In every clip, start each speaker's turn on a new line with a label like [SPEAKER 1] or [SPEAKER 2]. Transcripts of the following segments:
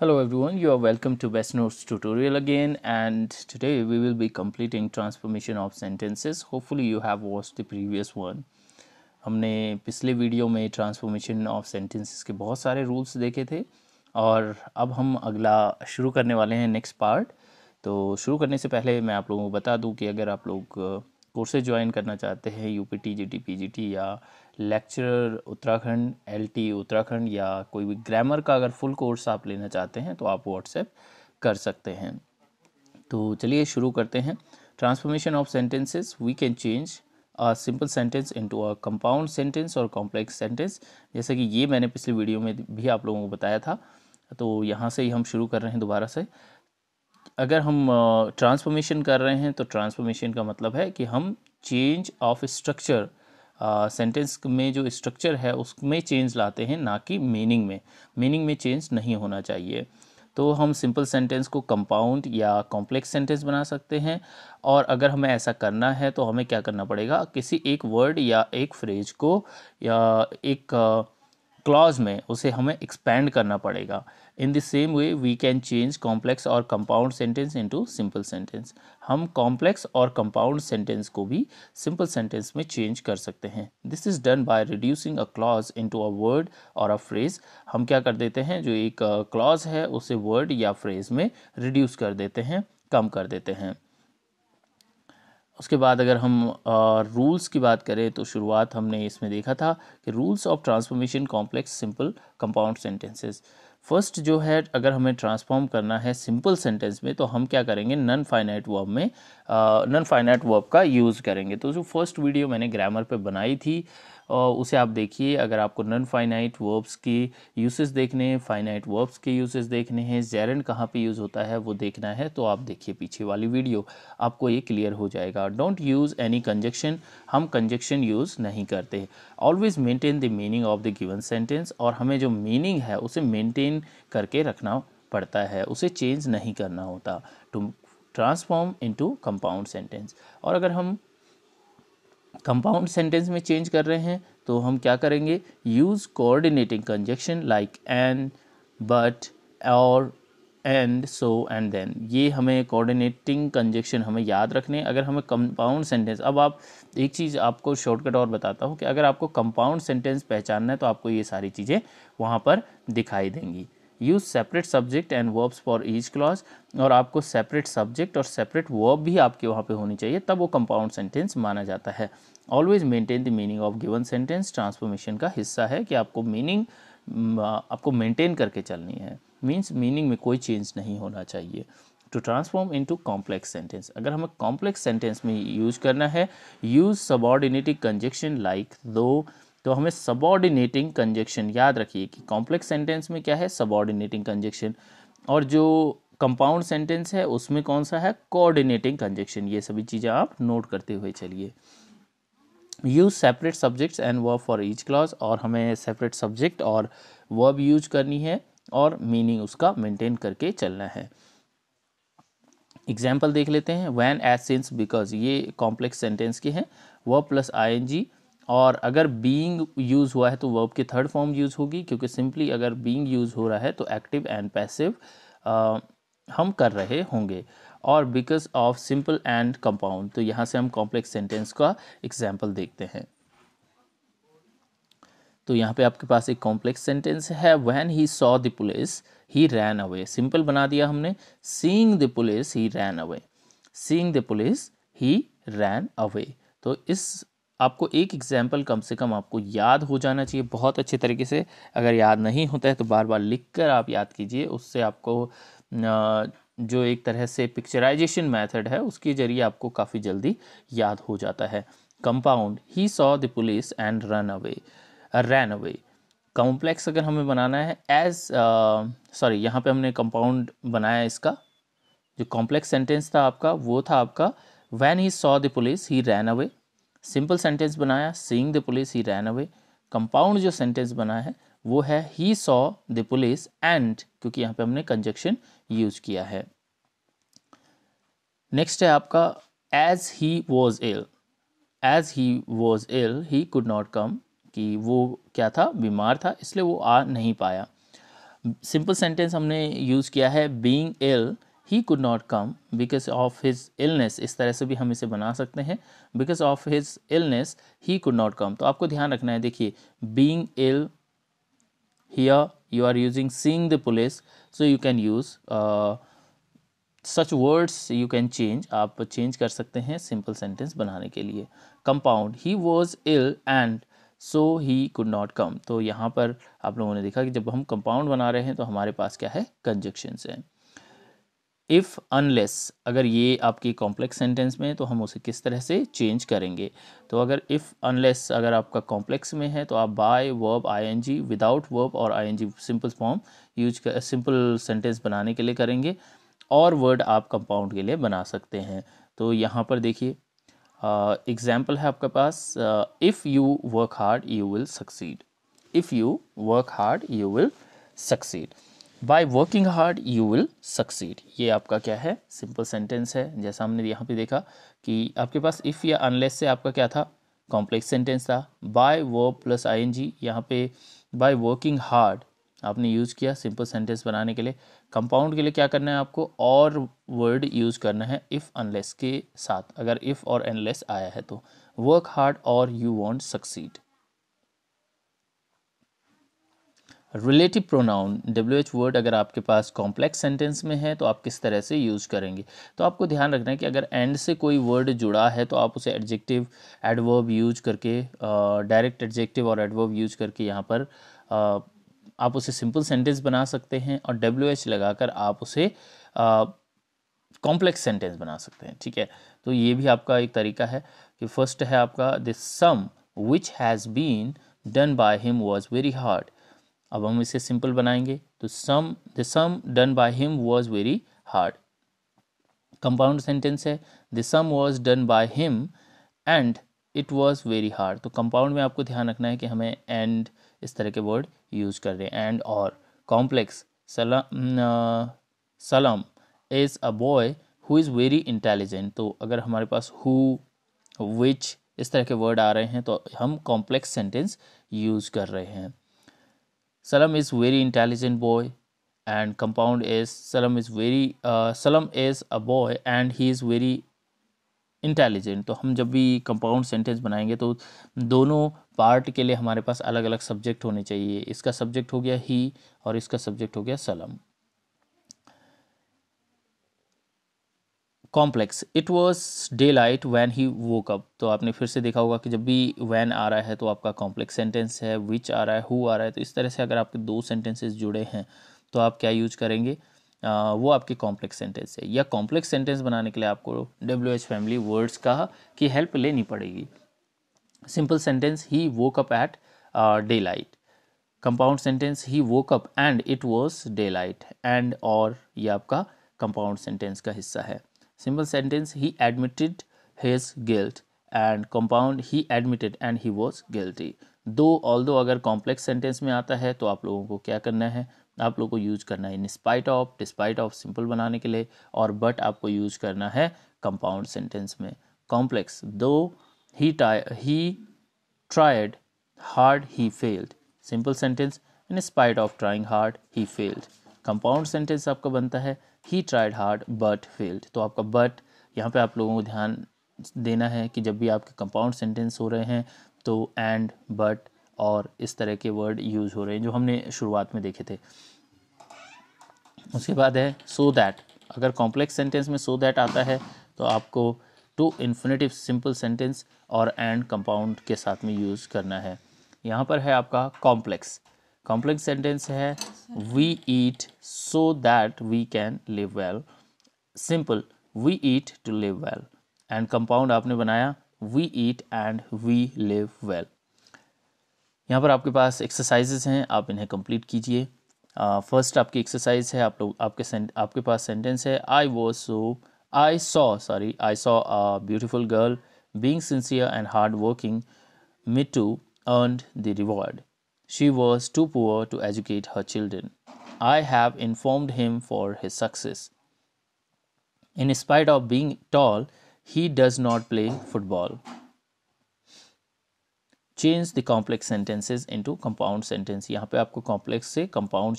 [SPEAKER 1] Hello everyone, you are welcome to Best Notes tutorial again and today we will be completing transformation of sentences. Hopefully you have watched the previous one. हमने पिछले video में transformation of sentences के बहुत सारे rules देखे थे और अब हम अगला शुरू करने वाले हैं नेक्स्ट पार्ट तो शुरू करने से पहले मैं आप लोगों को बता दूं कि अगर आप लोग कोर्सेज ज्वाइन करना चाहते हैं U P T G T P G T या lecturer Uttarakhand L T Uttarakhand या कोई भी ग्रामर का अगर फुल कोर्स आप लेना चाहते हैं तो आप व्हाट्सएप कर सकते हैं तो चलिए शुरू करते हैं transformation of sentences we can change a simple sentence into a compound sentence और कॉम्प्लेक्स सेंटेंस जैसे कि ये मैंने पिछले वीडियो में भी आप लोगों को बताया था तो यहाँ से ही हम शुरू कर रहे हैं दोबारा से अगर हम ट्रांसफॉर्मेशन कर रहे हैं तो ट्रांसफॉर्मेशन का मतलब है कि हम चेंज ऑफ स्ट्रक्चर सेंटेंस में जो स्ट्रक्चर है उसमें चेंज लाते हैं ना कि मीनिंग में मीनिंग में चेंज नहीं होना चाहिए तो हम सिंपल सेंटेंस को कंपाउंड या कॉम्प्लेक्स सेंटेंस बना सकते हैं और अगर हमें ऐसा करना है तो हमें क्या करना पड़ेगा किसी एक वर्ड या एक फ्रेज को या एक क्लॉज में उसे हमें एक्सपैंड करना पड़ेगा in the same way we can change complex और compound sentence into simple sentence हम कॉम्प्लेक्स और कंपाउंड सेंटेंस को भी सिंपल सेंटेंस में चेंज कर सकते हैं this is done by reducing a clause into a word और अ फ्रेज हम क्या कर देते हैं जो एक क्लॉज है उसे वर्ड या फ्रेज में रिड्यूस कर देते हैं कम कर देते हैं उसके बाद अगर हम रूल्स की बात करें तो शुरुआत हमने इसमें देखा था कि rules of transformation complex simple compound sentences first जो है अगर हमें ट्रांसफॉर्म करना है सिंपल सेंटेंस में तो हम क्या करेंगे नन फाइनाइट वर्ब में नन फाइनाइट वर्ब का यूज़ करेंगे तो जो फर्स्ट वीडियो मैंने ग्रामर पे बनाई थी और उसे आप देखिए अगर आपको नन फाइनाइट वर्ब्स की यूसेज देखने हैं फाइनाइट वर्ब्स के यूसेज देखने हैं जेरन कहाँ पे यूज़ होता है वो देखना है तो आप देखिए पीछे वाली वीडियो आपको ये क्लियर हो जाएगा डोंट यूज़ एनी कंजक्शन हम कंजक्शन यूज़ नहीं करते always maintain the meaning of the given sentence और हमें जो मीनिंग है उसे मेनटेन करके रखना पड़ता है उसे चेंज नहीं करना होता to transform into compound sentence और अगर हम कंपाउंड सेंटेंस में चेंज कर रहे हैं तो हम क्या करेंगे use coordinating conjunction like and but or and so and then ये हमें कोऑर्डिनेटिंग कंजक्शन हमें याद रखने अगर हमें कंपाउंड सेंटेंस अब आप एक चीज़ आपको शॉर्टकट और बताता हूँ कि अगर आपको कंपाउंड सेंटेंस पहचानना है तो आपको ये सारी चीज़ें वहाँ पर दिखाई देंगी use separate subject and verbs for each clause और आपको सेपरेट सब्जेक्ट और सेपरेट वर्ब भी आपके वहाँ पे होनी चाहिए तब वो कंपाउंड सेंटेंस माना जाता है always maintain the meaning of given sentence transformation का हिस्सा है कि आपको मीनिंग आपको मेंटेन करके चलनी है मीन्स मीनिंग में कोई चेंज नहीं होना चाहिए to transform into complex sentence अगर हमें कॉम्प्लेक्स सेंटेंस में यूज करना है यूज सबॉर्डिनेटिव कंजेक्शन लाइक दो तो हमें सबॉर्डिनेटिंग कंजेक्शन याद रखिए कि कॉम्प्लेक्स सेंटेंस में क्या है सबॉर्डिनेटिंग कंजक्शन और जो कंपाउंड सेंटेंस है उसमें कौन सा है कोऑर्डिनेटिंग कंजक्शन ये सभी चीज़ें आप नोट करते हुए चलिए use separate subjects and verb for each clause और हमें सेपरेट सब्जेक्ट और वर्ब यूज करनी है और मीनिंग उसका मेंटेन करके चलना है एग्जाम्पल देख लेते हैं वैन एज सिंस बिकॉज ये कॉम्प्लेक्स सेंटेंस के हैं verb plus I N G और अगर बीइंग यूज़ हुआ है तो वर्ब की थर्ड फॉर्म यूज़ होगी क्योंकि सिंपली अगर बीइंग यूज़ हो रहा है तो एक्टिव एंड पैसिव हम कर रहे होंगे और because of simple and compound तो यहाँ से हम कॉम्प्लेक्स सेंटेंस का एग्जाम्पल देखते हैं तो यहाँ पे आपके पास एक कॉम्प्लेक्स सेंटेंस है when he saw the police he ran away simple बना दिया हमने seeing the police he ran away seeing the police he ran away तो इस आपको एक एग्जाम्पल कम से कम आपको याद हो जाना चाहिए बहुत अच्छे तरीके से अगर याद नहीं होता है तो बार बार लिख कर आप याद कीजिए उससे आपको जो एक तरह से पिक्चराइजेशन मेथड है उसके ज़रिए आपको काफ़ी जल्दी याद हो जाता है compound he saw the police and run away ran away complex अगर हमें बनाना है एज सॉरी यहाँ पे हमने कंपाउंड बनाया इसका जो कॉम्प्लेक्स सेंटेंस था आपका वो था आपका when he saw the police he ran away simple sentence बनाया seeing the police he ran away compound जो सेंटेंस बना है वो है he saw the police and क्योंकि यहाँ पे हमने कंजक्शन यूज किया है नेक्स्ट है आपका as he was ill as he was ill he could not come कि वो क्या था बीमार था इसलिए वो आ नहीं पाया सिंपल सेंटेंस हमने यूज़ किया है being ill he could not come because of his illness इस तरह से भी हम इसे बना सकते हैं because of his illness he could not come तो आपको ध्यान रखना है देखिए being ill here you are using seeing the police so you can use such words you can change आप चेंज कर सकते हैं सिंपल सेंटेंस बनाने के लिए compound he was ill and so he could not come तो यहाँ पर आप लोगों ने देखा कि जब हम कंपाउंड बना रहे हैं तो हमारे पास क्या है कंजक्शंस हैं इफ़ अनलेस अगर ये आपकी कॉम्प्लेक्स सेंटेंस में है तो हम उसे किस तरह से चेंज करेंगे तो अगर इफ़ अनलेस अगर आपका कॉम्प्लेक्स में है तो आप by verb ING without verb और आईएनजी सिंपल फॉर्म यूज कर सिंपल सेंटेंस बनाने के लिए करेंगे और वर्ड आप कंपाउंड के लिए बना सकते हैं तो यहाँ पर देखिए एग्जाम्पल है आपके पास if you work hard you will succeed if you work hard you will succeed by working hard you will succeed ये आपका क्या है सिंपल सेंटेंस है जैसा हमने यहाँ पे देखा कि आपके पास इफ़ या अनलेस से आपका क्या था कॉम्प्लेक्स सेंटेंस था by verb plus I N G यहाँ पे बाय वर्किंग हार्ड आपने यूज़ किया सिंपल सेंटेंस बनाने के लिए कंपाउंड के लिए क्या करना है आपको और वर्ड यूज़ करना है इफ़ अनलेस के साथ अगर इफ़ और अनलेस आया है तो work hard or you won't succeed relative pronoun W H word अगर आपके पास कॉम्प्लेक्स सेंटेंस में है तो आप किस तरह से यूज़ करेंगे तो आपको ध्यान रखना है कि अगर एंड से कोई वर्ड जुड़ा है तो आप उसे एडजेक्टिव एडवर्ब यूज करके डायरेक्ट एडजेक्टिव और एडवर्ब यूज करके यहाँ पर आ, आप उसे सिंपल सेंटेंस बना सकते हैं और डब्ल्यू एच लगा कर आप उसे कॉम्प्लेक्स सेंटेंस बना सकते हैं ठीक है तो ये भी आपका एक तरीका है कि फर्स्ट है आपका this sum which has been done by him was very hard अब हम इसे सिंपल बनाएंगे तो sum the sum done by him was very hard compound sentence है the sum was done by him and it was very hard तो compound में आपको ध्यान रखना है कि हमें एंड इस तरह के वर्ड यूज कर रहे हैं एंड और complex Salam Salam is a boy who is very intelligent तो अगर हमारे पास हु विच इस तरह के वर्ड आ रहे हैं तो हम कॉम्प्लेक्स सेंटेंस यूज़ कर रहे हैं Salam is very intelligent boy and compound is Salam is very uh, Salam is a boy and he is very intelligent. तो हम जब भी compound sentence बनाएंगे तो दोनों part के लिए हमारे पास अलग अलग subject होने चाहिए इसका subject हो गया he और इसका subject हो गया Salam. Complex it was daylight when he woke up तो आपने फिर से देखा होगा कि जब भी वैन आ रहा है तो आपका कॉम्प्लेक्स सेंटेंस है विच आ रहा है हु आ रहा है तो इस तरह से अगर आपके दो सेंटेंसेज जुड़े हैं तो आप क्या यूज करेंगे आ, वो आपके कॉम्प्लेक्स सेंटेंस है या कॉम्प्लेक्स सेंटेंस बनाने के लिए आपको डब्ल्यू एच फैमिली वर्ड्स का की हेल्प लेनी पड़ेगी simple sentence he woke up at daylight compound sentence he woke up and it was daylight and और ये आपका कंपाउंड सेंटेंस का हिस्सा है simple sentence he admitted his guilt and compound he admitted and he was guilty though although अगर complex sentence में आता है तो आप लोगों को क्या करना है आप लोगों को यूज करना है in spite of despite of simple बनाने के लिए और बट आपको यूज करना है कंपाउंड सेंटेंस में complex though he he tried hard he failed simple sentence in spite of trying hard he failed compound sentence आपका बनता है he tried hard but failed तो आपका बट यहाँ पे आप लोगों को ध्यान देना है कि जब भी आपके कंपाउंड सेंटेंस हो रहे हैं तो एंड बट और इस तरह के वर्ड यूज़ हो रहे हैं जो हमने शुरुआत में देखे थे उसके बाद है सो so दैट अगर कॉम्प्लेक्स सेंटेंस में सो so दैट आता है तो आपको टू इन्फिनेटिव सिंपल सेंटेंस और एंड कंपाउंड के साथ में यूज़ करना है यहाँ पर है आपका कॉम्प्लेक्स कॉम्प्लेक्स सेंटेंस है we eat so that we can live well simple we eat to live well and compound आपने बनाया we eat and we live well यहाँ पर आपके पास एक्सरसाइजेस हैं आप इन्हें कंप्लीट कीजिए फर्स्ट uh, आपकी एक्सरसाइज है आप लोग आपके आपके पास सेंटेंस है I was so I saw sorry I saw a beautiful girl being sincere and hard working meet to earn the reward She was too poor to educate her children. I have informed him for his success. In spite of being tall, he does not play football. Change the complex sentences into compound sentence. यहाँ पे आपको complex से compound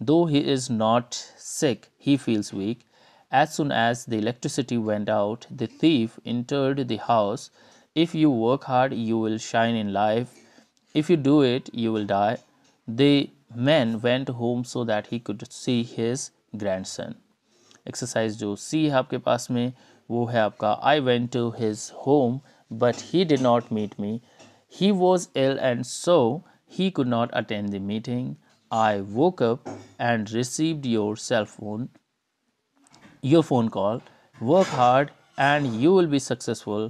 [SPEAKER 1] Though he is not sick, he feels weak. As soon as the electricity went out, the thief entered the house. If you work hard, you will shine in life. If you do it, you will die. The man went home so that he could see his grandson. Exercise जो See, आपके पास में वो है आपका I went to his home, but he did not meet me. He was ill and so he could not attend the meeting. I woke up and received your cell phone. your phone call work hard and you will be successful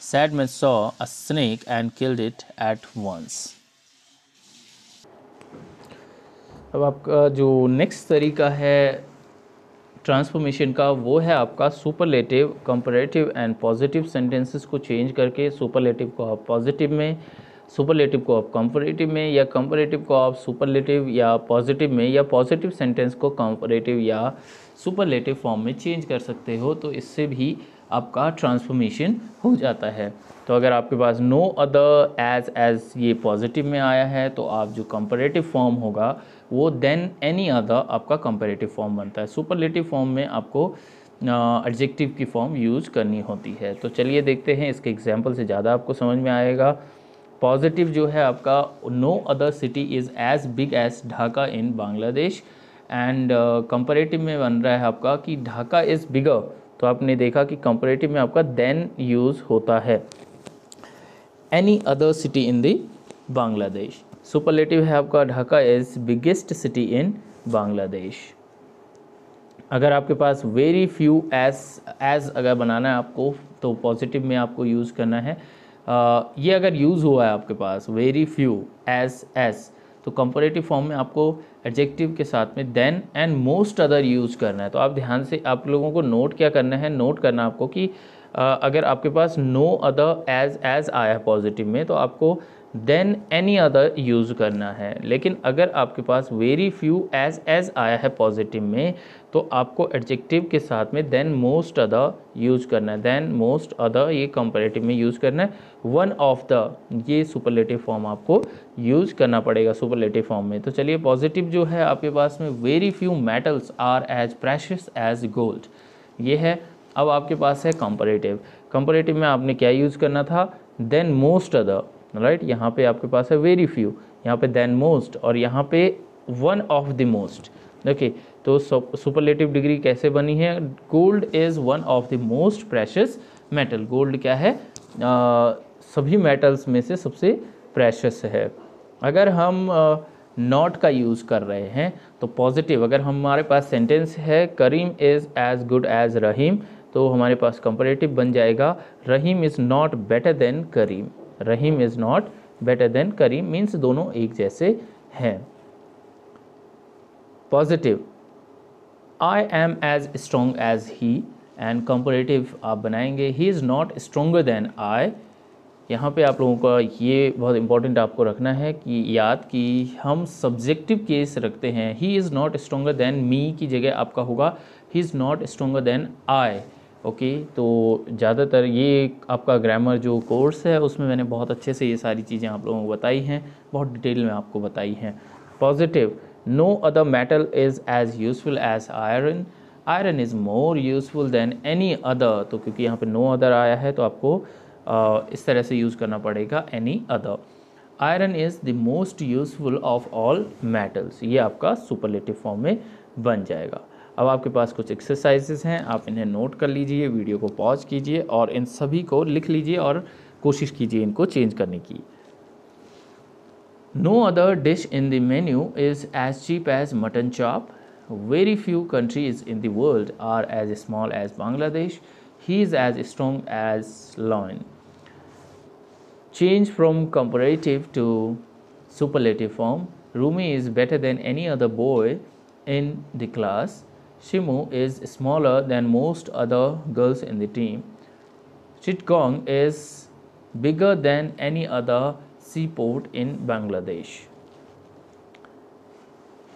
[SPEAKER 1] Sadman saw a snake and killed it at once. अब आपका जो next तरीका है transformation का वो है आपका superlative comparative and positive sentences को चेंज करके सुपरलेटिव को आप पॉजिटिव में सुपरलेटिव को आप कंपरेटिव में या कंपरेटिव को आप सुपरलेटिव या पॉजिटिव में या पॉजिटिव सेंटेंस को कंपरेटिव या सुपरलेटिव फॉर्म में चेंज कर सकते हो तो इससे भी आपका ट्रांसफॉर्मेशन हो जाता है तो अगर आपके पास नो अदर एज एज ये पॉजिटिव में आया है तो आप जो कंपेरेटिव फॉर्म होगा वो देन एनी अदर आपका कंपेरेटिव फॉर्म बनता है सुपरलेटिव फॉर्म में आपको एडजेक्टिव की फॉर्म यूज़ करनी होती है तो चलिए देखते हैं इसके एग्जाम्पल से ज़्यादा आपको समझ में आएगा पॉजिटिव जो है आपका no other city is as big as Dhaka in Bangladesh and comparative में बन रहा है आपका कि ढाका इज़ बिगर तो आपने देखा कि कंपेरेटिव में आपका देन यूज़ होता है any other city in the Bangladesh superlative है आपका Dhaka is biggest city in Bangladesh अगर आपके पास वेरी फ्यू एस एज अगर बनाना है आपको तो पॉजिटिव में आपको यूज़ करना है आ, ये अगर यूज़ हुआ है आपके पास वेरी फ्यू एस एस तो कंपेरेटिव फॉर्म में आपको एडजेक्टिव के साथ में than and most other use करना है तो आप ध्यान से आप लोगों को नोट क्या करना है नोट करना आपको कि अगर आपके पास नो अदर एज एज आया पॉजिटिव में तो आपको देन एनी अदर यूज़ करना है लेकिन अगर आपके पास वेरी फ्यू एज एज आया है पॉजिटिव में तो आपको एडजेक्टिव के साथ में देन मोस्ट अदर यूज़ करना है देन मोस्ट अदर ये कंपेरेटिव में यूज़ करना है वन ऑफ द ये सुपरलेटिव फॉर्म आपको यूज़ करना पड़ेगा सुपरलेटिव फॉर्म में तो चलिए पॉजिटिव जो है आपके पास में very few metals are as precious as gold ये है अब आपके पास है कंपेरेटिव कंपेरेटिव में आपने क्या यूज़ करना था than most other right right? यहाँ पे आपके पास है वेरी फ्यू यहाँ पे देन मोस्ट और यहाँ पे one of the most okay तो सुपरलेटिव डिग्री कैसे बनी है gold is one of the most precious metal gold क्या है आ, सभी मेटल्स में से सबसे प्रेशस है अगर हम नॉट का यूज़ कर रहे हैं तो पॉजिटिव अगर हमारे पास सेंटेंस है Karim is as good as Rahim तो हमारे पास कंपरेटिव बन जाएगा Rahim is not better than Karim Rahim is not better than Karim means दोनों एक जैसे हैं positive I am as strong as he and comparative आप बनाएंगे he is not stronger than I यहाँ पे आप लोगों का ये बहुत इंपॉर्टेंट आपको रखना है कि याद कि हम सब्जेक्टिव केस रखते हैं he is not stronger than me की जगह आपका होगा he is not stronger than I okay तो ज़्यादातर ये आपका ग्रामर जो कोर्स है उसमें मैंने बहुत अच्छे से ये सारी चीज़ें आप लोगों को बताई हैं बहुत डिटेल में आपको बताई हैं positive no other metal is as useful as iron iron is more useful than any other तो क्योंकि यहाँ पे नो अदर आया है तो आपको इस तरह से यूज़ करना पड़ेगा any other iron is the most useful of all metals ये आपका सुपरलेटिव फॉर्म में बन जाएगा अब आपके पास कुछ एक्सरसाइजेज हैं आप इन्हें नोट कर लीजिए वीडियो को पॉज कीजिए और इन सभी को लिख लीजिए और कोशिश कीजिए इनको चेंज करने की no other dish in the menu is as cheap as mutton chop very few countries in the world are as small as Bangladesh he is as strong as lion change from comparative to superlative form Rumi is better than any other boy in the class Shimu is smaller than most other girls in the team. Chitgong is bigger than any other seaport in Bangladesh.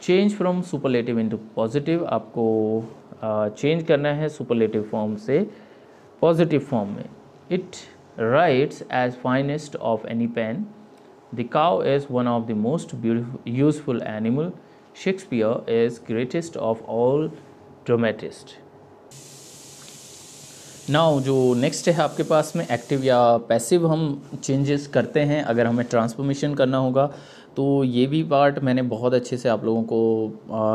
[SPEAKER 1] Change from superlative into positive. आपको change करना है superlative form से positive form में. It writes as finest of any pen. The cow is one of the most beautiful, useful animal. Shakespeare is greatest of all. Dramatist now जो next है आपके पास में एक्टिव या पैसिव हम changes करते हैं अगर हमें ट्रांसफॉर्मेशन करना होगा तो ये भी पार्ट मैंने बहुत अच्छे से आप लोगों को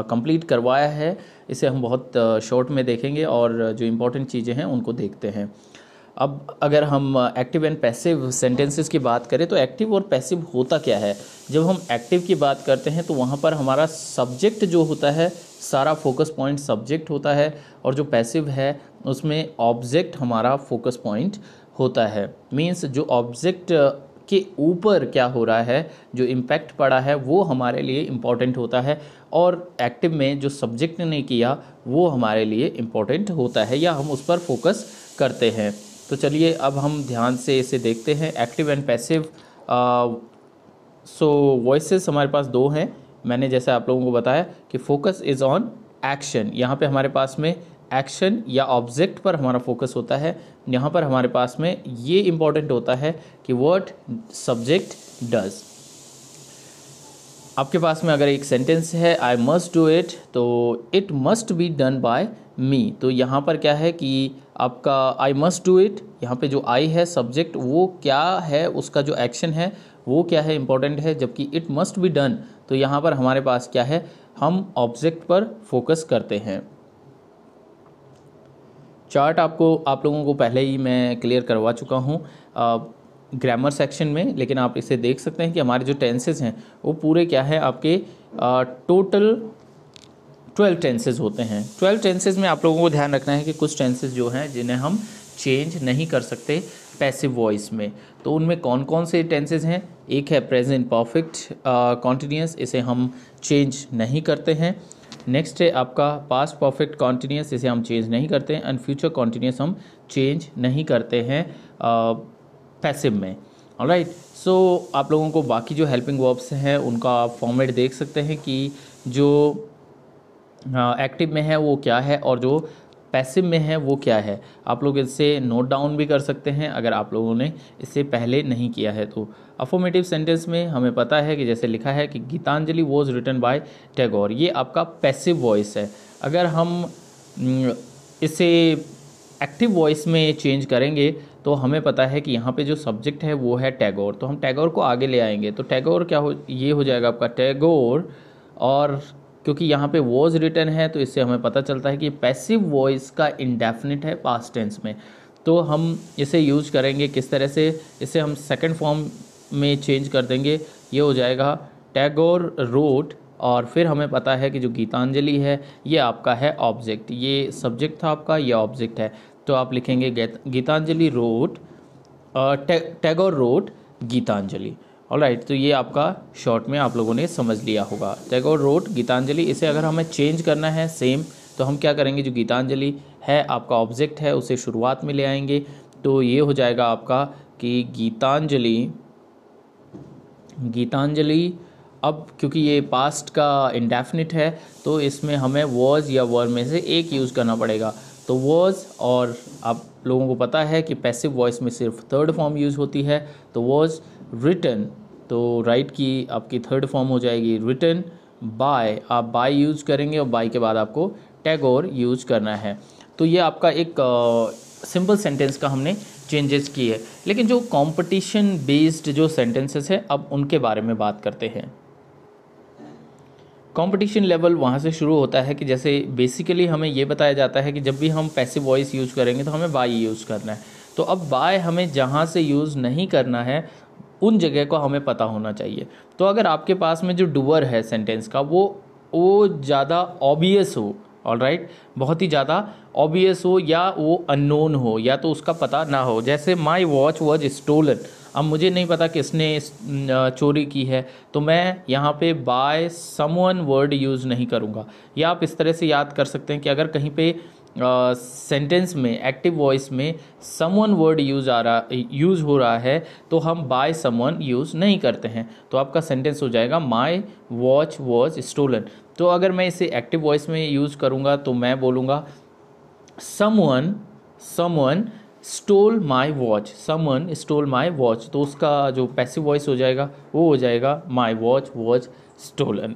[SPEAKER 1] कंप्लीट करवाया है इसे हम बहुत शॉर्ट में देखेंगे और जो इम्पोर्टेंट चीज़ें हैं उनको देखते हैं अब अगर हम एक्टिव एंड पैसिव सेंटेंसेस की बात करें तो एक्टिव और पैसिव होता क्या है जब हम एक्टिव की बात करते हैं तो वहाँ पर हमारा सब्जेक्ट जो होता है सारा फोकस पॉइंट सब्जेक्ट होता है और जो पैसिव है उसमें ऑब्जेक्ट हमारा फोकस पॉइंट होता है मीन्स जो ऑब्जेक्ट के ऊपर क्या हो रहा है जो इम्पैक्ट पड़ा है वो हमारे लिए इम्पॉर्टेंट होता है और एक्टिव में जो सब्जेक्ट ने किया वो हमारे लिए इम्पॉर्टेंट होता है या हम उस पर फोकस करते हैं तो चलिए अब हम ध्यान से इसे देखते हैं active and passive so voices हमारे पास दो हैं मैंने जैसे आप लोगों को बताया कि फोकस इज़ ऑन एक्शन यहाँ पे हमारे पास में एक्शन या ऑब्जेक्ट पर हमारा फोकस होता है यहाँ पर हमारे पास में ये इम्पॉर्टेंट होता है कि वर्ड सब्जेक्ट डज आपके पास में अगर एक सेंटेंस है आई मस्ट डू इट तो it must be done by me तो यहाँ पर क्या है कि आपका आई मस्ट डू इट यहाँ पे जो आई है सब्जेक्ट वो क्या है उसका जो एक्शन है वो क्या है इम्पॉर्टेंट है जबकि इट मस्ट बी डन तो यहाँ पर हमारे पास क्या है हम ऑब्जेक्ट पर फोकस करते हैं चार्ट आपको आप लोगों को पहले ही मैं क्लियर करवा चुका हूँ ग्रामर सेक्शन में लेकिन आप इसे देख सकते हैं कि हमारे जो टेंसेज हैं वो पूरे क्या है आपके आ, टोटल ट्वेल्व टेंसेज होते हैं ट्वेल्व टेंसेज में आप लोगों को ध्यान रखना है कि कुछ टेंसेज जो हैं जिन्हें हम चेंज नहीं कर सकते पैसिव वॉइस में तो उनमें कौन कौन से टेंसेज हैं एक है प्रेजेंट परफेक्ट कॉन्टीन्यूस इसे हम चेंज नहीं करते हैं नेक्स्ट है आपका पास्ट परफेक्ट कॉन्टीन्यूस इसे हम चेंज नहीं करते हैं एंड फ्यूचर कॉन्टीन्यूस हम चेंज नहीं करते हैं पैसिव uh, में राइट सो आप लोगों को बाकी जो हेल्पिंग वर्ब्स हैं उनका आप फॉर्मेट देख सकते हैं कि जो एक्टिव uh, में है वो क्या है और जो पैसिव में है वो क्या है आप लोग इससे नोट डाउन भी कर सकते हैं अगर आप लोगों ने इससे पहले नहीं किया है तो अफॉर्मेटिव सेंटेंस में हमें पता है कि जैसे लिखा है कि Gitanjali was written by Tagore ये आपका पैसिव वॉइस है अगर हम इसे एक्टिव वॉइस में चेंज करेंगे तो हमें पता है कि यहाँ पे जो सब्जेक्ट है वो है टैगोर तो हम टैगोर को आगे ले आएंगे तो टैगोर क्या हो ये हो जाएगा आपका टैगोर और क्योंकि यहाँ पे वॉज रिटर्न है तो इससे हमें पता चलता है कि पैसिव वॉइस का इंडेफिनिट है पास्ट टेंस में तो हम इसे यूज करेंगे किस तरह से इसे हम सेकेंड फॉर्म में चेंज कर देंगे ये हो जाएगा टैगोर रोट और फिर हमें पता है कि जो गीतांजलि है ये आपका है ऑब्जेक्ट ये सब्जेक्ट था आपका ये ऑब्जेक्ट है तो आप लिखेंगे गीतांजलि रोट टैगोर रोट गीतांजलि और राइट तो ये आपका शॉर्ट में आप लोगों ने समझ लिया होगा टैगोर रोड गीतांजलि इसे अगर हमें चेंज करना है सेम तो हम क्या करेंगे जो गीतांजलि है आपका ऑब्जेक्ट है उसे शुरुआत में ले आएंगे तो ये हो जाएगा आपका कि गीतांजलि गीतांजलि अब क्योंकि ये पास्ट का इंडेफिनिट है तो इसमें हमें वॉज या वर में से एक यूज़ करना पड़ेगा तो वॉज और आप लोगों को पता है कि पैसिव वॉइस में सिर्फ थर्ड फॉर्म यूज़ होती है तो वॉज रिटर्न तो राइट की आपकी थर्ड फॉर्म हो जाएगी रिटर्न बाय आप बाय यूज करेंगे और बाय के बाद आपको टैगोर यूज करना है तो ये आपका एक सिंपल सेंटेंस का हमने चेंजेस की है लेकिन जो कंपटीशन बेस्ड जो सेंटेंसेस है अब उनके बारे में बात करते हैं कंपटीशन लेवल वहाँ से शुरू होता है कि जैसे बेसिकली हमें ये बताया जाता है कि जब भी हम पैसिव वॉइस यूज़ करेंगे तो हमें बाय यूज़ करना है तो अब बाय हमें जहाँ से यूज़ नहीं करना है उन जगह को हमें पता होना चाहिए तो अगर आपके पास में जो डूअर है सेंटेंस का वो वो ज़्यादा ऑबियस हो ऑल राइट right? बहुत ही ज़्यादा ऑबियस हो या वो अननोन हो या तो उसका पता ना हो जैसे माई वॉच वॉज स्टोलन अब मुझे नहीं पता किसने चोरी की है तो मैं यहाँ पे बाय समवन वर्ड यूज़ नहीं करूँगा या आप इस तरह से याद कर सकते हैं कि अगर कहीं पे सेंटेंस में एक्टिव वॉइस में समवन वर्ड यूज आ रहा यूज हो रहा है तो हम बाय समवन यूज़ नहीं करते हैं तो आपका सेंटेंस हो जाएगा माई वॉच वॉज स्टोलन तो अगर मैं इसे एक्टिव वॉइस में यूज़ करूँगा तो मैं बोलूँगा someone someone stole my watch someone stole my watch तो उसका जो पैसिव वॉइस हो जाएगा वो हो जाएगा my watch was stolen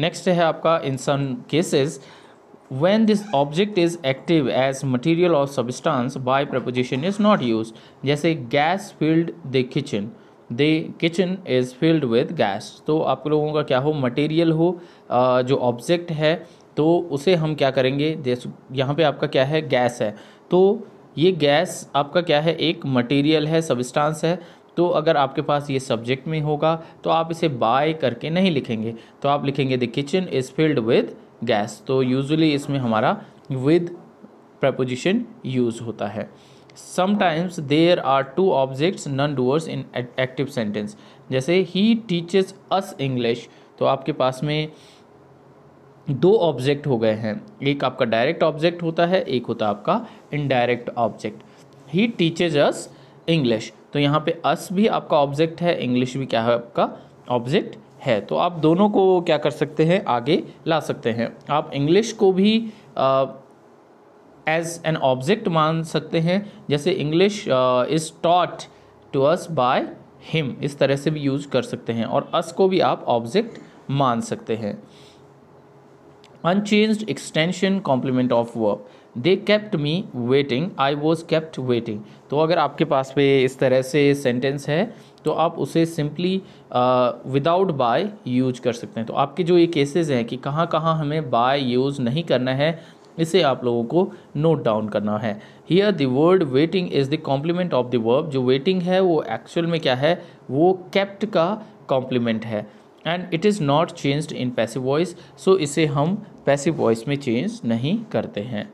[SPEAKER 1] next है आपका in some cases when this object is active as material or substance by preposition is not used जैसे gas filled the kitchen the kitchen is filled with gas तो आप लोगों का क्या हो material हो जो object है तो उसे हम क्या करेंगे जैसे यहाँ पे आपका क्या है गैस है तो ये गैस आपका क्या है एक मटेरियल है सब्सटेंस है तो अगर आपके पास ये सब्जेक्ट में होगा तो आप इसे बाय करके नहीं लिखेंगे तो आप लिखेंगे the kitchen is filled with gas तो यूजुअली इसमें हमारा विद प्रपोजिशन यूज होता है sometimes there are two objects non doers in active sentence जैसे ही टीचेस अस इंग्लिश तो आपके पास में दो ऑब्जेक्ट हो गए हैं एक आपका डायरेक्ट ऑब्जेक्ट होता है एक होता है आपका indirect object he teaches us English तो यहाँ पे अस भी आपका ऑब्जेक्ट है इंग्लिश भी क्या है आपका ऑब्जेक्ट है तो आप दोनों को क्या कर सकते हैं आगे ला सकते हैं आप इंग्लिश को भी एज एन ऑब्जेक्ट मान सकते हैं जैसे English is taught to us by him इस तरह से भी यूज कर सकते हैं और अस को भी आप ऑब्जेक्ट मान सकते हैं unchanged extension complement of verb they kept me waiting I was kept waiting तो अगर आपके पास पे इस तरह से सेंटेंस है तो आप उसे सिंपली विदाउट बाय यूज कर सकते हैं तो आपके जो ये केसेज हैं कि कहाँ कहाँ हमें बाय यूज़ नहीं करना है इसे आप लोगों को नोट डाउन करना है here the word waiting is the complement of the verb जो वेटिंग है वो एक्चुअल में क्या है वो केप्ट का कॉम्प्लीमेंट है and it is not changed in passive voice so इसे हम पैसिव वॉइस में चेंज नहीं करते हैं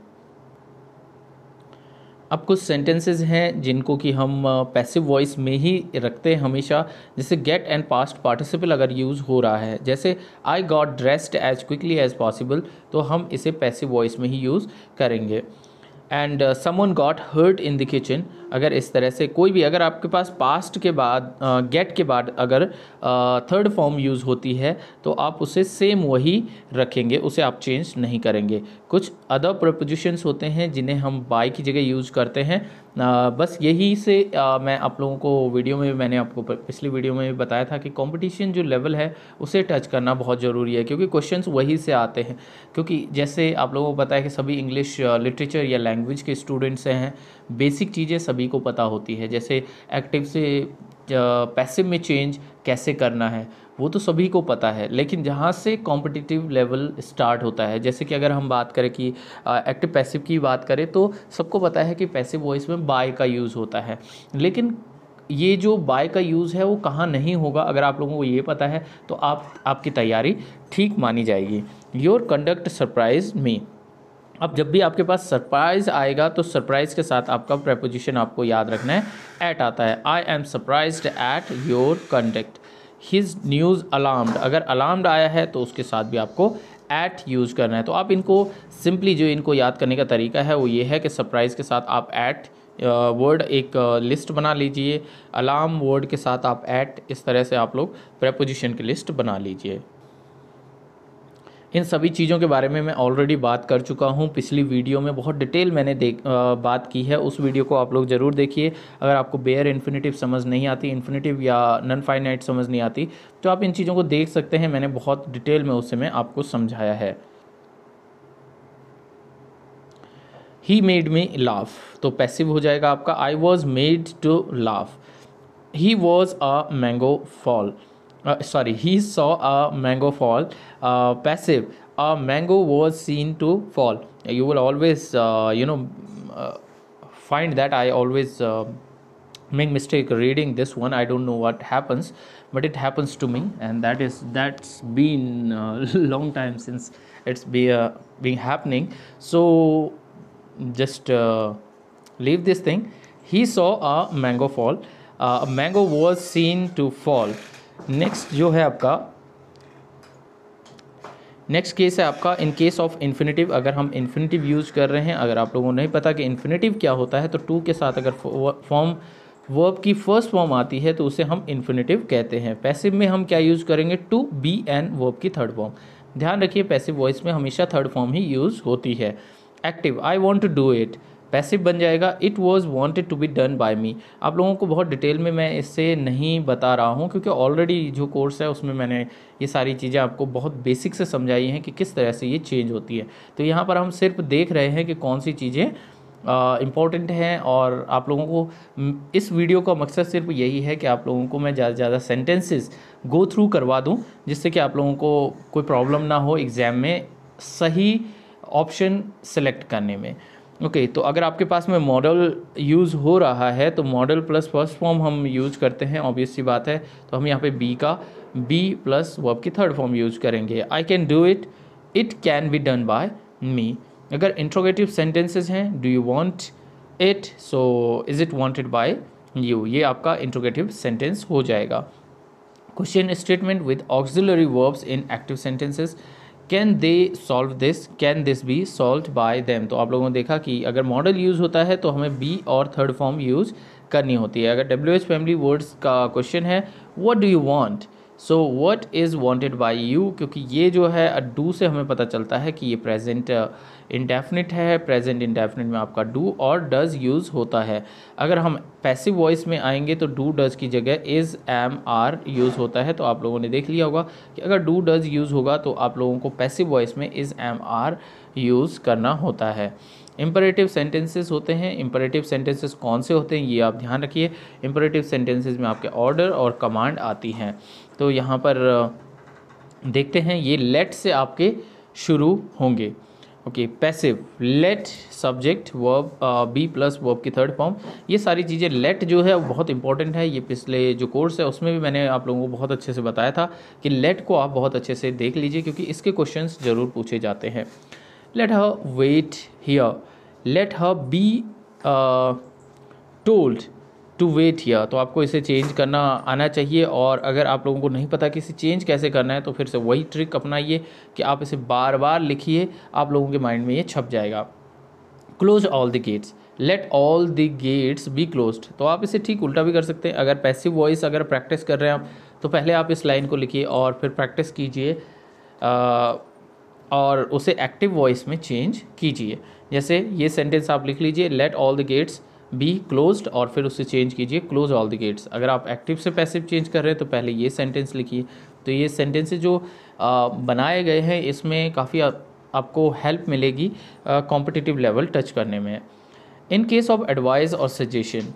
[SPEAKER 1] अब कुछ सेंटेंसेस हैं जिनको कि हम पैसिव वॉइस में ही रखते हैं हमेशा जैसे गेट एंड पास्ट पार्टिसिपल अगर यूज़ हो रहा है जैसे I got dressed as quickly as possible तो हम इसे पैसिव वॉइस में ही यूज़ करेंगे and someone got hurt in the kitchen अगर इस तरह से कोई भी अगर आपके पास पास्ट के बाद गेट के बाद अगर थर्ड फॉर्म यूज़ होती है तो आप उसे सेम वही रखेंगे उसे आप चेंज नहीं करेंगे कुछ अदर प्रपोजिशंस होते हैं जिन्हें हम बाय की जगह यूज़ करते हैं आ, बस यही से आ, मैं आप लोगों को वीडियो में मैंने आपको पिछली वीडियो में भी बताया था कि कंपटीशन जो लेवल है उसे टच करना बहुत ज़रूरी है क्योंकि क्वेश्चन वही से आते हैं क्योंकि जैसे आप लोगों को पता है कि सभी इंग्लिश लिटरेचर या लैंग्वेज के स्टूडेंट्स हैं बेसिक चीज़ें सभी सभी को पता होती है जैसे एक्टिव से पैसिव में चेंज कैसे करना है वो तो सभी को पता है लेकिन जहाँ से कॉम्पिटिटिव लेवल स्टार्ट होता है जैसे कि अगर हम बात करें कि एक्टिव पैसिव की बात करें तो सबको पता है कि पैसिव वॉइस में बाय का यूज़ होता है लेकिन ये जो बाय का यूज़ है वो कहाँ नहीं होगा अगर आप लोगों को ये पता है तो आप आपकी तैयारी ठीक मानी जाएगी योर कंडक्ट सरप्राइज मी अब जब भी आपके पास सरप्राइज आएगा तो सरप्राइज के साथ आपका प्रपोजिशन आपको याद रखना है एट आता है I am surprise at your conduct his news alarmed अगर अलार्म्ड आया है तो उसके साथ भी आपको ऐट यूज़ करना है तो आप इनको सिंपली जो इनको याद करने का तरीका है वो ये है कि सरप्राइज़ के साथ आप ऐट वर्ड एक लिस्ट बना लीजिए अलार्म वर्ड के साथ आप ऐट इस तरह से आप लोग प्रपोजिशन की लिस्ट बना लीजिए इन सभी चीज़ों के बारे में मैं ऑलरेडी बात कर चुका हूँ पिछली वीडियो में बहुत डिटेल मैंने देख आ, बात की है उस वीडियो को आप लोग ज़रूर देखिए अगर आपको बेयर इन्फिनेटिव समझ नहीं आती इन्फिनेटिव या नन फाइनाइट समझ नहीं आती तो आप इन चीज़ों को देख सकते हैं मैंने बहुत डिटेल में उस समय आपको समझाया है ही मेड मी लाफ तो पैसिव हो जाएगा आपका I was made to laugh he was a mango fall uh, sorry he saw a mango fall uh, passive a mango was seen to fall you will always uh, you know uh, find that i always uh, make mistake reading this one i don't know what happens but it happens to me and that is that's been uh, a long time since it's be being happening so just leave this thing he saw a mango fall a mango was seen to fall next जो है आपका next case है आपका इन case of infinitive अगर हम infinitive use कर रहे हैं अगर आप लोगों को नहीं पता कि इन्फिनेटिव क्या होता है तो टू के साथ अगर फॉर्म वर्ब की फर्स्ट फॉर्म आती है तो उसे हम इन्फिनेटिव कहते हैं पैसिव में हम क्या यूज़ करेंगे टू बी एन वर्ब की थर्ड फॉर्म ध्यान रखिए पैसिव वॉइस में हमेशा थर्ड फॉर्म ही यूज़ होती है active I want to do it passive बन जाएगा it was wanted to be done by me आप लोगों को बहुत डिटेल में मैं इससे नहीं बता रहा हूँ क्योंकि ऑलरेडी जो कोर्स है उसमें मैंने ये सारी चीज़ें आपको बहुत बेसिक से समझाई हैं कि किस तरह से ये चेंज होती है तो यहाँ पर हम सिर्फ देख रहे हैं कि कौन सी चीज़ें इम्पॉर्टेंट हैं और आप लोगों को इस वीडियो का मकसद सिर्फ यही है कि आप लोगों को मैं ज़्यादा से ज़्यादा सेंटेंसेस गो थ्रू करवा दूं जिससे कि आप लोगों को कोई प्रॉब्लम ना हो एग्ज़ाम में सही ऑप्शन सेलेक्ट करने में ओके okay, तो अगर आपके पास में मॉडल यूज़ हो रहा है तो मॉडल प्लस फर्स्ट फॉर्म हम यूज़ करते हैं ऑब्वियस सी बात है तो हम यहाँ पे बी का बी प्लस वर्ब की थर्ड फॉर्म यूज़ करेंगे I can do it it can be done by me अगर इंट्रोगेटिव सेंटेंसेज हैं do you want it so is it wanted by you ये आपका इंट्रोगेटिव सेंटेंस हो जाएगा question statement with auxiliary verbs in active sentences can they solve this can this be solve by them तो आप लोगों ने देखा कि अगर मॉडल यूज़ होता है तो हमें बी और थर्ड फॉर्म यूज़ करनी होती है अगर डब्ल्यू एच फैमिली वर्ड्स का क्वेश्चन है what do you want so what is wanted by you क्योंकि ये जो है डू से हमें पता चलता है कि ये प्रेजेंट इंडेफिनिट uh, है प्रेजेंट इंडेफिनिट में आपका डू और डज यूज़ होता है अगर हम पैसिव वॉइस में आएंगे तो डू डज की जगह इज़ एम आर यूज़ होता है तो आप लोगों ने देख लिया होगा कि अगर डू डज यूज़ होगा तो आप लोगों को पैसिव वॉइस में इज़ एम आर यूज़ करना होता है इम्परेटिव सेंटेंसेस होते हैं इम्परेटिव सेंटेंसेस कौन से होते हैं ये आप ध्यान रखिए इम्परेटिव सेंटेंसेस में आपके ऑर्डर और कमांड आती हैं तो यहाँ पर देखते हैं ये लेट से आपके शुरू होंगे okay passive let subject verb be plus verb की थर्ड फॉर्म ये सारी चीज़ें लेट जो है वो बहुत इंपॉर्टेंट है ये पिछले जो कोर्स है उसमें भी मैंने आप लोगों को बहुत अच्छे से बताया था कि लेट को आप बहुत अच्छे से देख लीजिए क्योंकि इसके क्वेश्चंस ज़रूर पूछे जाते हैं let her wait here let her be told to wait या तो आपको इसे चेंज करना आना चाहिए और अगर आप लोगों को नहीं पता कि इसे चेंज कैसे करना है तो फिर से वही ट्रिक अपनाइए कि आप इसे बार बार लिखिए आप लोगों के माइंड में ये छप जाएगा close all the gates let all the gates be close तो आप इसे ठीक उल्टा भी कर सकते हैं अगर पैसिव वॉइस अगर प्रैक्टिस कर रहे हैं आप तो पहले आप इस लाइन को लिखिए और फिर प्रैक्टिस कीजिए uh, और उसे एक्टिव वॉइस में चेंज कीजिए जैसे ये सेंटेंस आप लिख लीजिए let all the gates be closed और फिर उसे चेंज कीजिए क्लोज ऑल द गेट्स अगर आप एक्टिव से पैसिव चेंज कर रहे हैं तो पहले ये सेंटेंस लिखिए तो ये सेंटेंस जो आ, बनाए गए हैं इसमें काफ़ी आपको हेल्प मिलेगी कॉम्पिटिटिव लेवल टच करने में इन केस ऑफ एडवाइस और सजेशन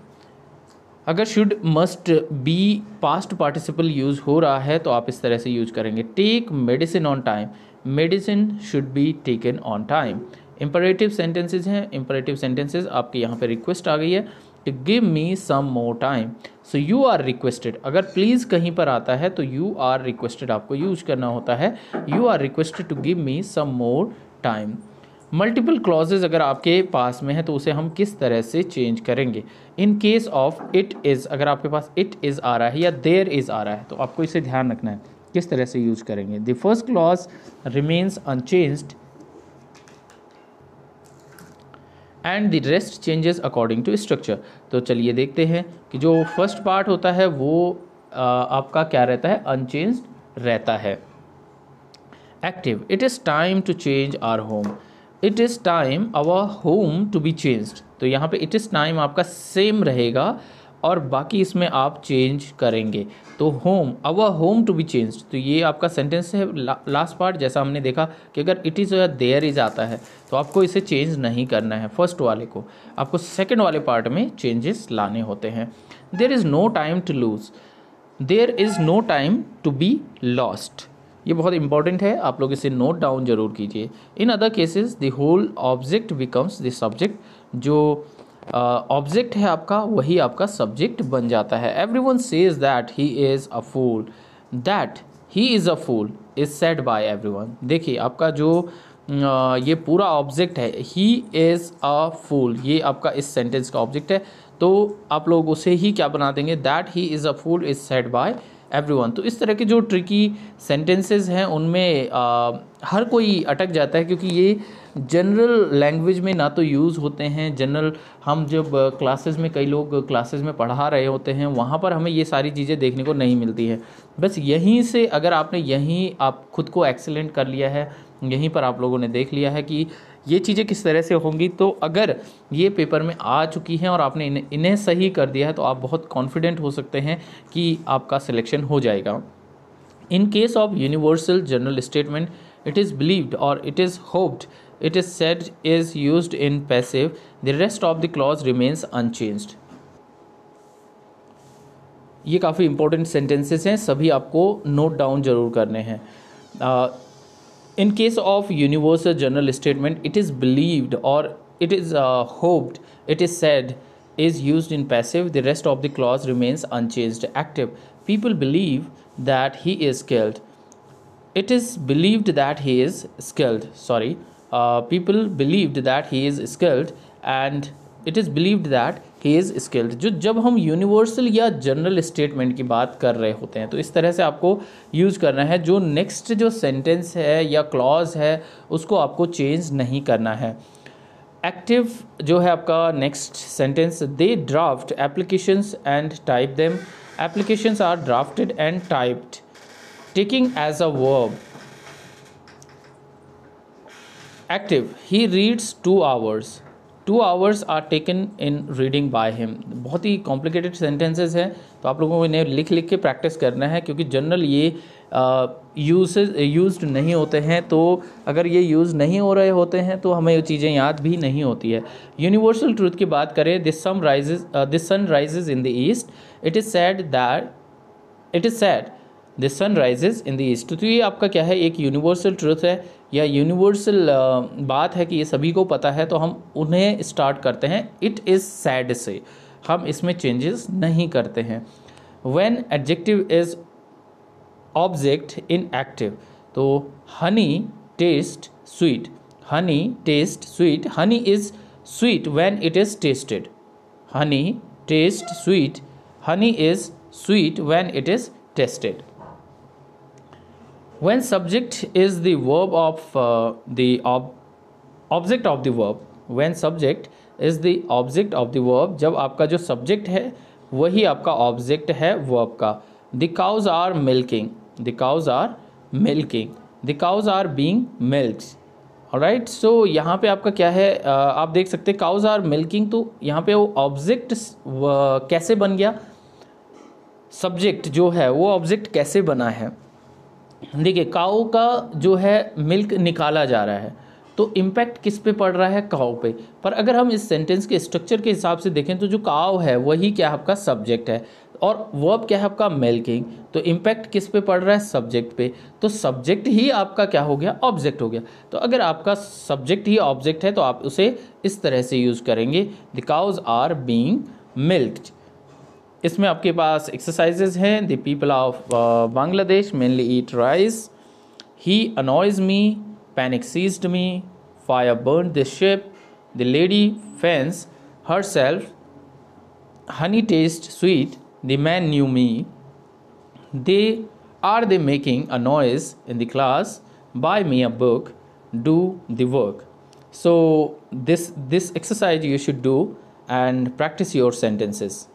[SPEAKER 1] अगर should must be past participle use हो रहा है तो आप इस तरह से यूज करेंगे take medicine on time medicine should be taken on time imperative sentences हैं इम्परेटिव सेंटेंसेज आपके यहाँ पे रिक्वेस्ट आ गई है to give me some more time so you are requested अगर प्लीज़ कहीं पर आता है तो यू आर रिक्वेस्टेड आपको यूज करना होता है you are requested to give me some more time multiple clauses अगर आपके पास में है तो उसे हम किस तरह से चेंज करेंगे in case of it is अगर आपके पास इट इज़ आ रहा है या देयर इज़ आ रहा है तो आपको इसे ध्यान रखना है किस तरह से यूज करेंगे the first clause remains unchanged and the rest changes according to structure तो चलिए देखते हैं कि जो फर्स्ट पार्ट होता है वो आपका क्या रहता है अनचेंज रहता है active it is time to change our home it is time our home to be changed तो यहाँ पे इट इज़ टाइम आपका सेम रहेगा और बाकी इसमें आप चेंज करेंगे तो होम अव होम टू बी चेंज तो ये आपका सेंटेंस है ला, लास्ट पार्ट जैसा हमने देखा कि अगर इट इज़ या देयर इज आता है तो आपको इसे चेंज नहीं करना है फर्स्ट वाले को आपको सेकेंड वाले पार्ट में चेंजेस लाने होते हैं there is no time to lose there is no time to be lost ये बहुत इंपॉर्टेंट है आप लोग इसे नोट डाउन जरूर कीजिए in other cases the whole object becomes the subject जो ऑब्जेक्ट है आपका वही आपका सब्जेक्ट बन जाता है everyone says that he is a fool that he is a fool is said by everyone देखिए आपका जो ये पूरा ऑब्जेक्ट है ही इज़ अ फूल ये आपका इस सेंटेंस का ऑब्जेक्ट है तो आप लोग उसे ही क्या बना देंगे that he is a fool is said by one तो इस तरह के जो ट्रिकी सेंटेंसेज हैं उनमें uh, हर कोई अटक जाता है क्योंकि ये जनरल लैंग्वेज में ना तो यूज़ होते हैं जनरल हम जब क्लासेस में कई लोग क्लासेस में पढ़ा रहे होते हैं वहाँ पर हमें ये सारी चीज़ें देखने को नहीं मिलती है बस यहीं से अगर आपने यहीं आप खुद को एक्सेलेंट कर लिया है यहीं पर आप लोगों ने देख लिया है कि ये चीज़ें किस तरह से होंगी तो अगर ये पेपर में आ चुकी हैं और आपने इन्हें सही कर दिया है तो आप बहुत कॉन्फिडेंट हो सकते हैं कि आपका सिलेक्शन हो जाएगा in case of universal general statement it is believed और it is hoped it is said is used in passive, the rest of the clause remains unchanged. ये काफ़ी इंपॉर्टेंट सेंटेंसेस हैं सभी आपको नोट डाउन जरूर करने हैं in case of universal general statement it is believed it is hoped it is said is used in passive the rest of the clause remains unchanged active people believe that he is killed. it is believed that he is killed. sorry people believed that he is skilled and it is believed that he is skilled जो जब हम universal या general statement की बात कर रहे होते हैं तो इस तरह से आपको यूज़ करना है जो नेक्स्ट जो सेंटेंस है या क्लॉज है उसको आपको चेंज नहीं करना है एक्टिव जो है आपका next sentence they draft applications and type them applications are drafted and typed taking as a verb active he reads two hours two hours are taken in reading by him बहुत ही complicated sentences हैं तो आप लोगों को इन्हें लिख लिख के प्रैक्टिस करना है क्योंकि जनरल ये यूज यूज नहीं होते हैं तो अगर ये यूज़ नहीं हो रहे होते हैं तो हमें ये चीज़ें याद भी नहीं होती है यूनिवर्सल ट्रूथ की बात करें this sun rises this sun rises in the east it is said that it is said the sun rises in the east तो ये आपका क्या है एक यूनिवर्सल ट्रूथ है या यूनिवर्सल बात है कि ये सभी को पता है तो हम उन्हें स्टार्ट करते हैं इट इज़ सैड से हम इसमें चेंजेस नहीं करते हैं when adjective is object in active तो honey taste sweet honey taste sweet honey is sweet when it is tasted honey taste sweet honey is sweet when it is tasted when subject is the verb of uh, the ob object of the verb when subject is the object of the verb जब आपका जो subject है वही आपका object है verb का the cows are milking the cows are milking the cows are being milked right so right? so, यहाँ पे आपका क्या है uh, आप देख सकते हैं काउज आर मिल्किंग तो यहाँ पे वो ऑब्जेक्ट कैसे बन गया सब्जेक्ट जो है वो ऑब्जेक्ट कैसे बना है देखिए काऊ का जो है मिल्क निकाला जा रहा है तो इम्पैक्ट किस पे पड़ रहा है काओ पे पर अगर हम इस सेंटेंस के स्ट्रक्चर के हिसाब से देखें तो जो काओ है वही क्या आपका सब्जेक्ट है और वर्ब क्या है आपका मिल्किंग तो इम्पैक्ट किस पे पड़ रहा है सब्जेक्ट पे तो सब्जेक्ट ही आपका क्या हो गया ऑब्जेक्ट हो गया तो अगर आपका सब्जेक्ट ही ऑब्जेक्ट है तो आप उसे इस तरह से यूज़ करेंगे the cows are being milked इसमें आपके पास एक्सरसाइजेज हैं the people of Bangladesh mainly eat rice he annoys me panic seized me fire burn the ship the lady fans herself honey taste sweet the man knew me they are they making a noise in the class buy me a book do the work so this this exercise you should do and practise your sentences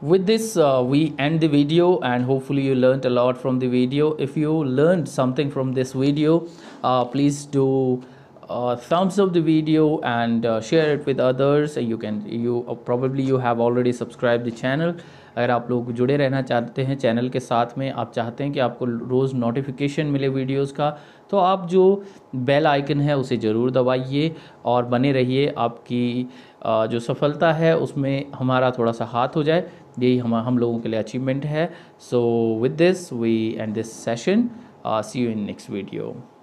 [SPEAKER 1] with this uh, we end the video and hopefully you learned a lot from the video if you learned something from this video uh, please do uh, thumbs up the video and uh, share it with others you can you uh, probably you have already subscribed the channel अगर आप लोग जुड़े रहना चाहते हैं channel के साथ में आप चाहते हैं कि आपको रोज़ नोटिफिकेशन मिले वीडियोस का तो आप जो बेल आइकन है उसे ज़रूर दबाइए और बने रहिए आपकी जो सफलता है उसमें हमारा थोड़ा सा हाथ हो जाए यही हम हम लोगों के लिए अचीवमेंट है so with this we end this session see you in next video